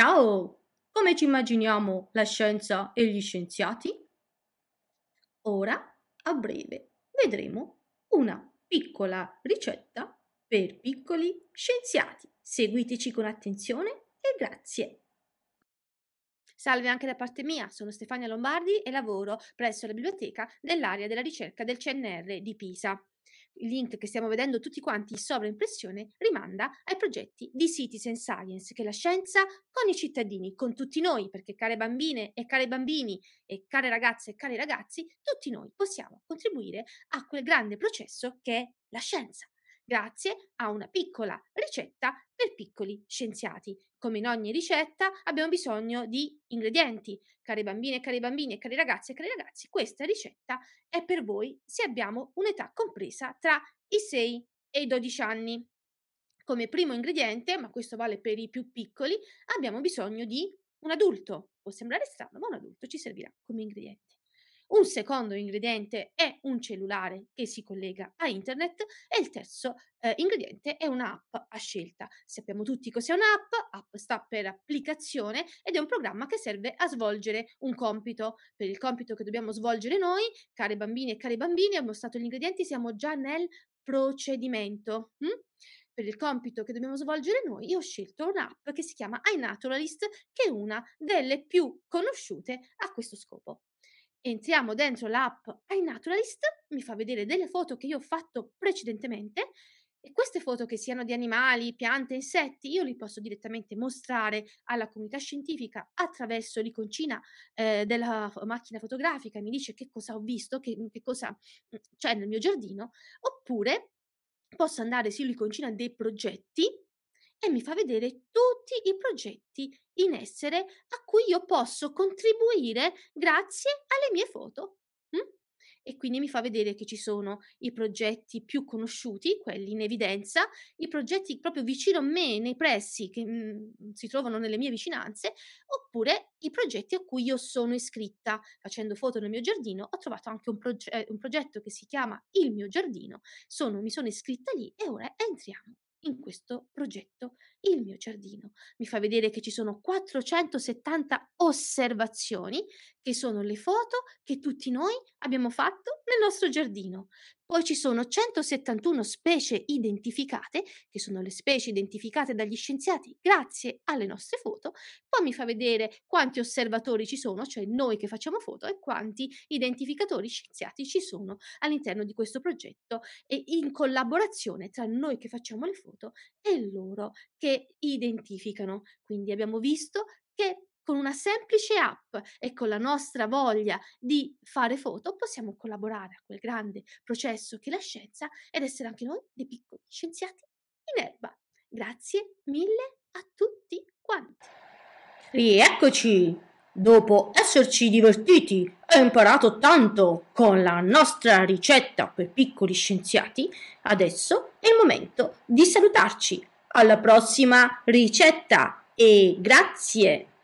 Ciao! Come ci immaginiamo la scienza e gli scienziati? Ora, a breve, vedremo una piccola ricetta per piccoli scienziati. Seguiteci con attenzione e grazie! Salve anche da parte mia, sono Stefania Lombardi e lavoro presso la biblioteca nell'area della ricerca del CNR di Pisa il link che stiamo vedendo tutti quanti in sovraimpressione rimanda ai progetti di Citizen Science, che è la scienza con i cittadini, con tutti noi, perché care bambine e cari bambini e care ragazze e cari ragazzi, tutti noi possiamo contribuire a quel grande processo che è la scienza grazie a una piccola ricetta per piccoli scienziati. Come in ogni ricetta abbiamo bisogno di ingredienti. Cari bambine, cari bambini e cari ragazzi e cari ragazzi, questa ricetta è per voi se abbiamo un'età compresa tra i 6 e i 12 anni. Come primo ingrediente, ma questo vale per i più piccoli, abbiamo bisogno di un adulto. Può sembrare strano, ma un adulto ci servirà come ingrediente. Un secondo ingrediente è un cellulare che si collega a internet e il terzo eh, ingrediente è un'app a scelta. Sappiamo tutti cos'è un'app, app sta per applicazione ed è un programma che serve a svolgere un compito. Per il compito che dobbiamo svolgere noi, cari bambini e cari bambini, abbiamo stato gli ingredienti, siamo già nel procedimento. Hm? per il compito che dobbiamo svolgere noi, io ho scelto un'app che si chiama iNaturalist, che è una delle più conosciute a questo scopo. Entriamo dentro l'app iNaturalist, mi fa vedere delle foto che io ho fatto precedentemente e queste foto che siano di animali, piante, insetti, io li posso direttamente mostrare alla comunità scientifica attraverso l'iconcina eh, della macchina fotografica, mi dice che cosa ho visto, che, mm, che cosa mm, c'è nel mio giardino, oppure posso andare sull'iconcina dei progetti e mi fa vedere tutto tutti i progetti in essere a cui io posso contribuire grazie alle mie foto. Mm? E quindi mi fa vedere che ci sono i progetti più conosciuti, quelli in evidenza, i progetti proprio vicino a me, nei pressi che mm, si trovano nelle mie vicinanze, oppure i progetti a cui io sono iscritta. Facendo foto nel mio giardino ho trovato anche un, proge- un progetto che si chiama Il mio giardino. Sono, mi sono iscritta lì e ora entriamo in questo progetto il mio giardino. Mi fa vedere che ci sono 470 osservazioni, che sono le foto che tutti noi abbiamo fatto nostro giardino. Poi ci sono 171 specie identificate, che sono le specie identificate dagli scienziati grazie alle nostre foto. Poi mi fa vedere quanti osservatori ci sono, cioè noi che facciamo foto, e quanti identificatori scienziati ci sono all'interno di questo progetto e in collaborazione tra noi che facciamo le foto e loro che identificano. Quindi abbiamo visto che con una semplice app e con la nostra voglia di fare foto possiamo collaborare a quel grande processo che è la scienza ed essere anche noi dei piccoli scienziati in erba. Grazie mille a tutti quanti. Rieccoci! Dopo esserci divertiti e imparato tanto con la nostra ricetta per piccoli scienziati, adesso è il momento di salutarci. Alla prossima ricetta e grazie!